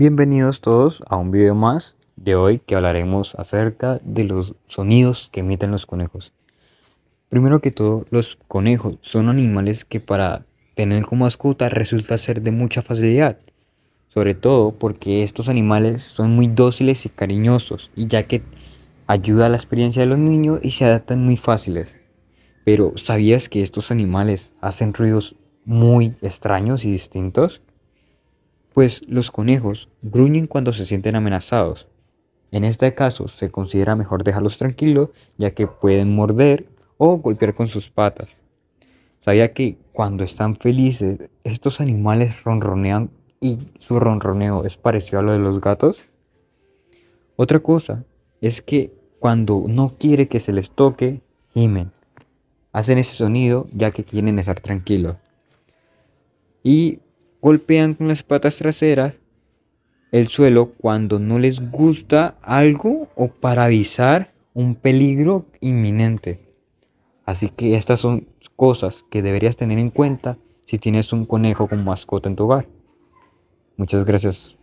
Bienvenidos todos a un video más de hoy que hablaremos acerca de los sonidos que emiten los conejos. Primero que todo, los conejos son animales que para tener como mascota resulta ser de mucha facilidad, sobre todo porque estos animales son muy dóciles y cariñosos y ya que ayuda a la experiencia de los niños y se adaptan muy fáciles. Pero ¿sabías que estos animales hacen ruidos muy extraños y distintos? pues los conejos gruñen cuando se sienten amenazados. En este caso se considera mejor dejarlos tranquilos ya que pueden morder o golpear con sus patas. Sabía que cuando están felices estos animales ronronean y su ronroneo es parecido a lo de los gatos. Otra cosa es que cuando no quiere que se les toque, gimen. Hacen ese sonido ya que quieren estar tranquilos. Y golpean con las patas traseras el suelo cuando no les gusta algo o para avisar un peligro inminente. Así que estas son cosas que deberías tener en cuenta si tienes un conejo como mascota en tu hogar. Muchas gracias.